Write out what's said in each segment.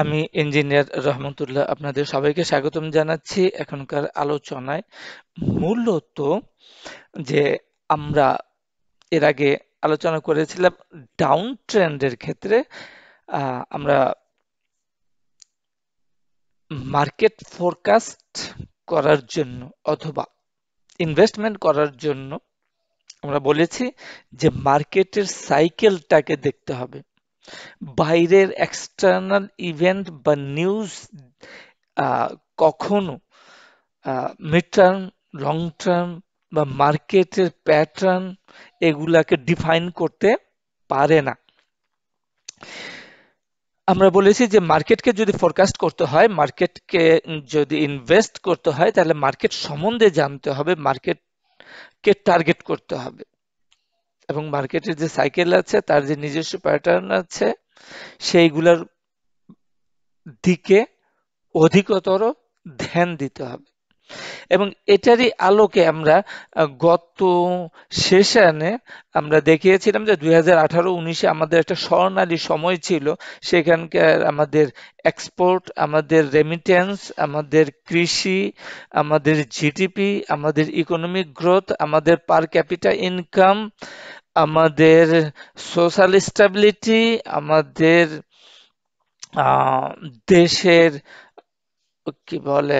আমি ইঞ্জিনিয়ার রহমতুল্লাহ আপনাদের সবাইকে স্বাগতম জানাচ্ছি এখনকার আলোচনায় মূলত যে আমরা এর আগে আলোচনা করেছিলাম ডাউন ট্রেন্ডের ক্ষেত্রে আমরা মার্কেট ফোরকাস্ট করার জন্য অথবা ইনভেস্টমেন্ট করার জন্য আমরা বলেছি যে মার্কেটের সাইকেলটাকে দেখতে হবে বাইরের এক্সটার্নাল ইভেন্ট বা নিউজ কখনো মিড টার্ম লং টার্ম বা মার্কেটের প্যাটার্ন এগুলাকে ডিফাইন করতে পারে না আমরা বলেছি যে মার্কেটকে যদি ফোরকাস্ট করতে হয় মার্কেটকে যদি ইনভেস্ট করতে হয় তাহলে মার্কেট সম্বন্ধে জানতে হবে মার্কেটকে টার্গেট করতে হবে এবং মার্কেটের যে সাইকেল আছে তার যে নিজস্ব প্যাটার্ন আছে সেইগুলোর দিকে অধিকতর ধ্যান দিতে হবে এবং এটারই আলোকে আমরা গত সেশনে আমরা দেখিয়েছিলাম যে দুই হাজার আঠারো উনিশে আমাদের একটা স্বর্ণালী সময় ছিল সেখানকার আমাদের এক্সপোর্ট আমাদের রেমিটেন্স আমাদের কৃষি আমাদের জিডিপি আমাদের ইকোনমিক গ্রোথ আমাদের পার ক্যাপিটাল ইনকাম আমাদের সোশ্যাল স্টেবিলিটি আমাদের দেশের কি বলে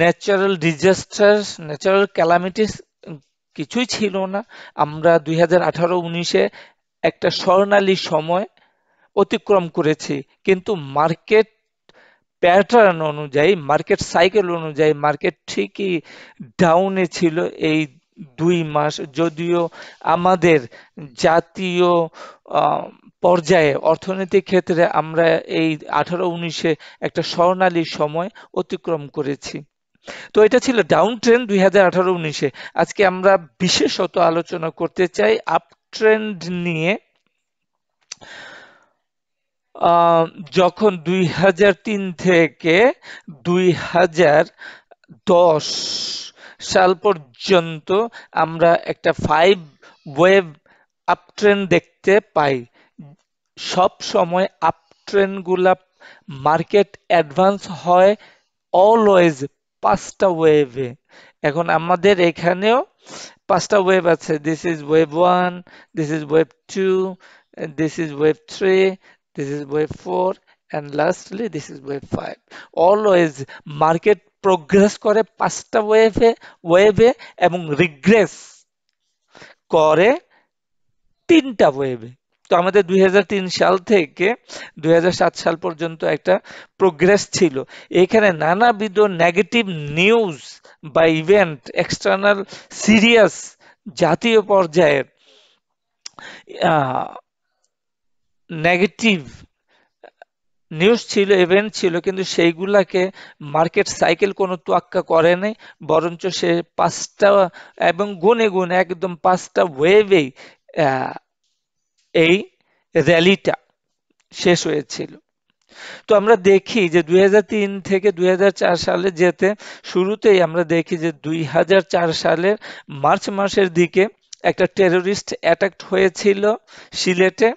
ন্যাচারাল ডিজাস্টার ন্যাচারাল ক্যালামিটিস কিছুই ছিল না আমরা দুই হাজার আঠারো উনিশে একটা স্বর্ণালী সময় অতিক্রম করেছি কিন্তু মার্কেট প্যাটার্ন অনুযায়ী মার্কেট সাইকেল অনুযায়ী মার্কেট ঠিকই ডাউনে ছিল এই দুই মাস যদিও আমাদের জাতীয় পর্যায়ে অর্থনৈতিক ক্ষেত্রে আমরা এই আঠারো উনিশে একটা স্বর্ণালী সময় অতিক্রম করেছি তো এটা ছিল ডাউন ট্রেন্ড দুই হাজার আঠারো উনিশে আজকে আমরা বিশেষত আলোচনা করতে চাই আপ ট্রেন্ড নিয়ে যখন দুই হাজার তিন থেকে দুই হাজার দশ সাল পর্যন্ত আমরা একটা ফাইভ ওয়েভ ট্রেন দেখতে পাই সব সময় আপট্রেনগুলা মার্কেট অ্যাডভান্স হয় অলওয়েজ পাঁচটা ওয়েভে এখন আমাদের এখানেও পাঁচটা ওয়েভ আছে this is wave one this is wave two this is wave three this is wave four and lastly this is wave five always market progress করে পাঁচটা ওয়েভে ওয়েভে এবং রিগ্রেস করে তিনটা ওয়েভে তো আমাদের দুই সাল থেকে দুই সাল পর্যন্ত একটা প্রোগ্রেস ছিল এখানে নানাবিধ নেগেটিভ নিউজ বা ইভেন্ট এক্সটার্নাল সিরিয়াস জাতীয় পর্যায়ের নেগেটিভ নিউজ ছিল ইভেন্ট ছিল কিন্তু সেইগুলাকে মার্কেট সাইকেল কোনো তোয়াক্কা করে নাই বরঞ্চ সে পাঁচটা এবং গুনে গুনে একদম পাঁচটা ওয়েভেই এই র্যালিটা শেষ হয়েছিল তো আমরা দেখি যে দুই থেকে দুই সালে যেতে শুরুতেই আমরা দেখি যে দুই সালের মার্চ মাসের দিকে একটা টেরোরিস্ট অ্যাটাক হয়েছিল সিলেটে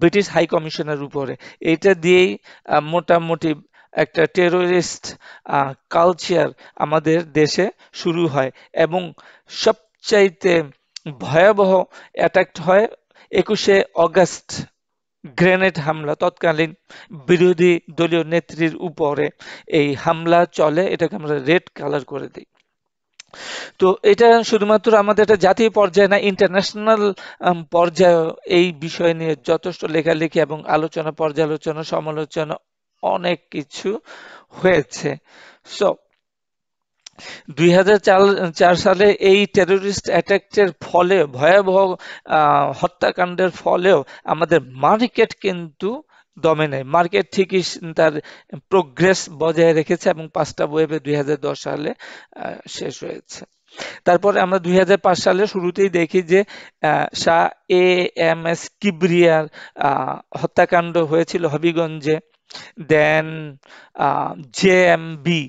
ব্রিটিশ হাই কমিশনের উপরে এটা দিয়েই মোটামুটি একটা টেরোরিস্ট কালচার আমাদের দেশে শুরু হয় এবং সবচাইতে ভয়াবহ অ্যাটাক হয় একুশে অগাস্ট গ্রেনেড হামলা তৎকালীন বিরোধী দলীয় নেত্রীর উপরে এই হামলা চলে এটাকে আমরা রেড কালার করে দিই তো এটা শুধুমাত্র আমাদের একটা জাতীয় পর্যায়ে না ইন্টারন্যাশনাল পর্যায়ে এই বিষয় নিয়ে যথেষ্ট লেখালেখি এবং আলোচনা পর্যালোচনা সমালোচনা অনেক কিছু হয়েছে সো দুই সালে এই টেরোরিস্ট অ্যাটাকের ফলে ভয়াবহ হত্যাকাণ্ডের ফলেও আমাদের মার্কেট কিন্তু দমে নেয় মার্কেট ঠিকই তার প্রোগ্রেস বজায় রেখেছে এবং পাঁচটা ওয়েবে দুই সালে শেষ হয়েছে তারপরে আমরা দুই সালে শুরুতেই দেখি যে শাহ এ এম এস কিবরিয়ার হত্যাকাণ্ড হয়েছিল হবিগঞ্জে then J M B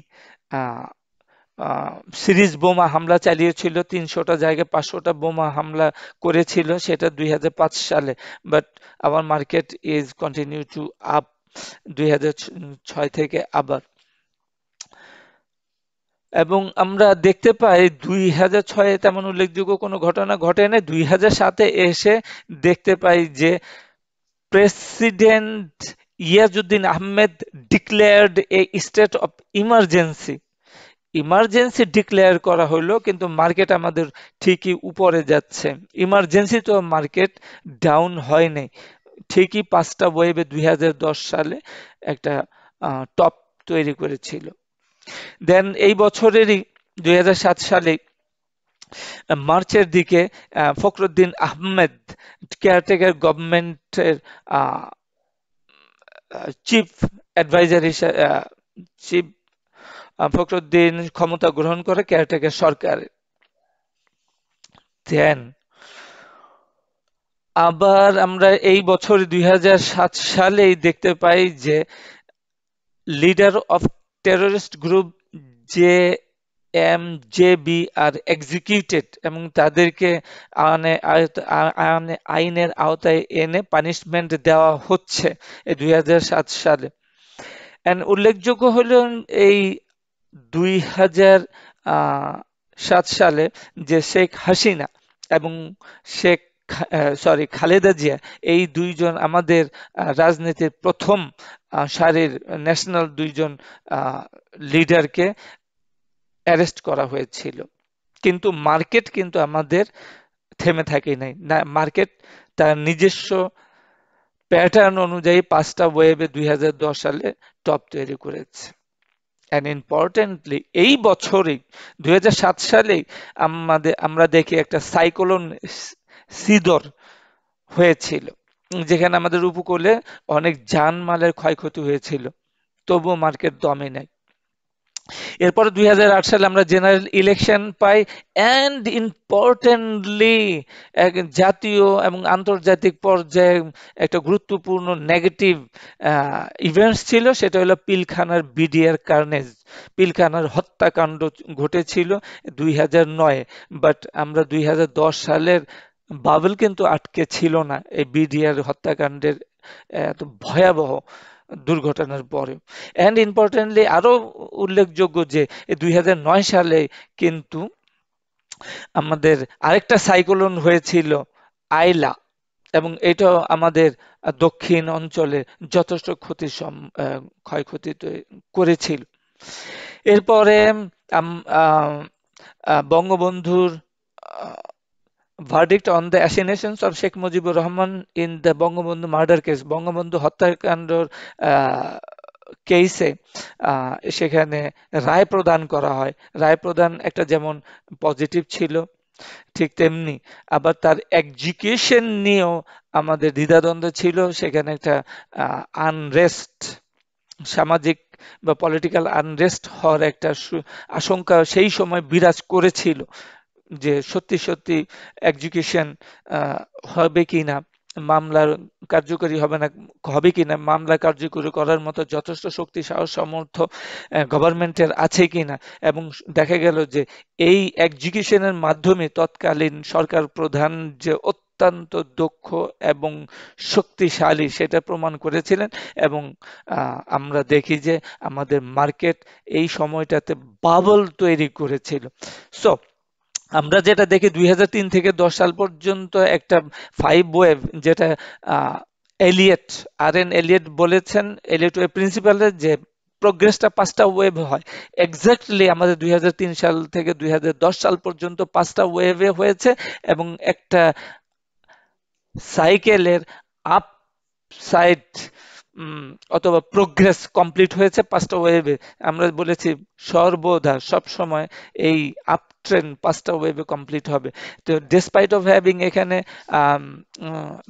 series বোমা হামলা চালিয়েছিল তিনশোটা জায়গায় পাঁচশোটা বোমা হামলা করেছিল সেটা দুই সালে বাট আবার market is continue to up দুই থেকে আবার এবং আমরা দেখতে পাই দুই হাজার ছয়ে তেমন উল্লেখযোগ্য কোনো ঘটনা ঘটে না দুই হাজার সাতে এসে দেখতে পাই যে president Iajuddin Ahmed declared a state of emergency emergency declare করা হলো কিন্তু মার্কেট আমাদের ঠিকই উপরে যাচ্ছে ইমার্জেন্সি তো মার্কেট ডাউন হয়নি ঠিকই পাঁচটা ওয়েবে দুই সালে একটা টপ তৈরি করেছিল দেন এই বছরেরই দুই সালে মার্চের দিকে ফখরুদ্দিন আহমেদ কেয়ারটেকার গভর্নমেন্টের চিফ অ্যাডভাইজার হিসাবে চিফ ফখরুদ্দিন ক্ষমতা গ্রহণ করে কেয়ারটেকার সরকারে দেন আবার আমরা এই বছর দুই সালেই দেখতে পাই যে লিডার অফ টেররিস্ট গ্রুপ যে M J B R executed এবং তাদেরকে আইনের আওতায় এনে পানিশমেন্ট দেওয়া হচ্ছে দুই হাজার সাত সালে উল্লেখযোগ্য হলেন এই দুই সাত সালে যে শেখ হাসিনা এবং শেখ সরি খালেদা জিয়া এই দুইজন আমাদের রাজনীতির প্রথম সারির ন্যাশনাল দুইজন লিডারকে অ্যারেস্ট করা হয়েছিল কিন্তু মার্কেট কিন্তু আমাদের থেমে থাকে নাই না মার্কেট তার নিজস্ব প্যাটার্ন অনুযায়ী পাঁচটা ওয়েবে দুই সালে টপ তৈরি করেছে অ্যান্ড ইম্পর্টেন্টলি এই বছরে দুই সালে আমাদের আমরা দেখি একটা সাইক্লোন সিদর হয়েছিল যেখানে আমাদের উপকূলে অনেক যানমালের ক্ষয়ক্ষতি হয়েছিল তবুও মার্কেট দমে নেয় এরপরে দুই সালে আমরা জেনারেল ইলেকশন পাই অ্যান্ড ইম্পর্টেন্টলি জাতীয় এবং আন্তর্জাতিক পর্যায়ে একটা গুরুত্বপূর্ণ নেগেটিভ ইভেন্টস ছিল সেটা হলো পিলখানার বিডিআর কার্নেজ পিলখানার হত্যাকাণ্ড ঘটেছিল দুই বাট আমরা দুই সালের বাবল কিন্তু আটকে ছিল না এই বিডিআর হত্যাকাণ্ডের এত ভয়াবহ দুর্ঘটনার পরে অ্যান্ড ইম্পর্টেন্টলি আরও উল্লেখযোগ্য যে দুই সালে কিন্তু আমাদের আরেকটা সাইক্লোন হয়েছিল আইলা এবং এটাও আমাদের দক্ষিণ অঞ্চলে যথেষ্ট ক্ষতি ক্ষয়ক্ষতি করেছিল এরপরে বঙ্গবন্ধুর verdict on the assassination of Sheikh Mujibur Rahman in the Bangabandhu murder case Bangabandhu হত্যাকাণ্ডর কেসে সেখানে রায় প্রদান করা হয় রায় প্রদান একটা যেমন পজিটিভ ছিল ঠিক তেমনি আবার তার এক্সিকিউশন নিয়েও আমাদের দ্বিধাদ্বন্দ্ব ছিল সেখানে একটা আনরেস্ট সামাজিক বা পলিটিক্যাল আনরেস্ট হওয়ার একটা আশঙ্কা সেই সময় বিরাজ করেছিল যে সত্যি সত্যি এক্সিকিউশন হবে কি না মামলার কার্যকরী হবে না হবে কি না মামলা কার্যকরী করার মতো যথেষ্ট শক্তি সাহস সমর্থ গভর্নমেন্টের আছে কি না এবং দেখা গেল যে এই এক্সিকিউশনের মাধ্যমে তৎকালীন সরকার প্রধান যে অত্যন্ত দক্ষ এবং শক্তিশালী সেটা প্রমাণ করেছিলেন এবং আমরা দেখি যে আমাদের মার্কেট এই সময়টাতে বাবল তৈরি করেছিল সো আমরা যেটা দেখি দুই থেকে দশ সাল পর্যন্ত একটা ফাইভ ওয়েভ যেটা এলিয়েট আর এন এলিয়েট বলেছেন এলিয়েট ওয়েভ প্রিন্সিপালের যে প্রোগ্রেসটা পাঁচটা ওয়েভ হয় এক্স্যাক্টলি আমাদের দুই সাল থেকে দুই সাল পর্যন্ত পাঁচটা ওয়েভে হয়েছে এবং একটা সাইকেলের আপ সাইড অথবা প্রোগ্রেস কমপ্লিট হয়েছে পাঁচটা ওয়েভে আমরা বলেছি সর্বদা সব সময় এই আপ ট্রেন পাঁচটা ওয়েভে কমপ্লিট হবে তো ডেসপাইট অফ হ্যাভিং এখানে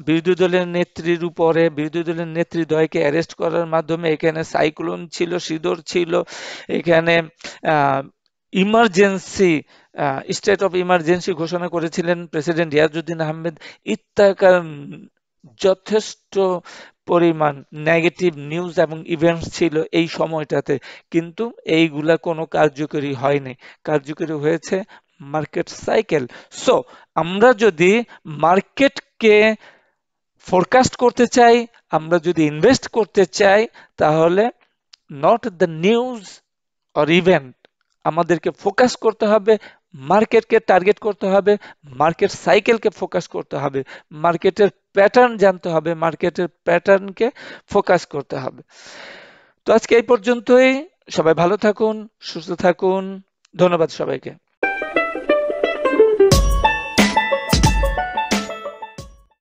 বিরোধী দলের নেত্রীর উপরে বিরোধী দলের নেতৃদ্বয়কে অ্যারেস্ট করার মাধ্যমে এখানে সাইক্লোন ছিল সিদর ছিল এখানে ইমার্জেন্সি স্টেট অফ ইমার্জেন্সি ঘোষণা করেছিলেন প্রেসিডেন্ট রিয়াজউদ্দিন আহমেদ ইত্যাকার যথেষ্ট পরিমাণ নেগেটিভ নিউজ এবং ইভেন্টস ছিল এই সময়টাতে কিন্তু এইগুলা কোনো কার্যকরী হয়নি কার্যকরী হয়েছে মার্কেট সাইকেল সো আমরা যদি মার্কেটকে ফোরকাস্ট করতে চাই আমরা যদি ইনভেস্ট করতে চাই তাহলে not the news or event আমাদেরকে ফোকাস করতে হবে মার্কেটকে টার্গেট করতে হবে মার্কেট সাইকেলকে ফোকাস করতে হবে মার্কেটের প্যাটার্ন জানতে হবে মার্কেটের প্যাটার্নকে ফোকাস করতে হবে তো আজকে এই পর্যন্তই সবাই ভালো থাকুন সুস্থ থাকুন ধন্যবাদ সবাইকে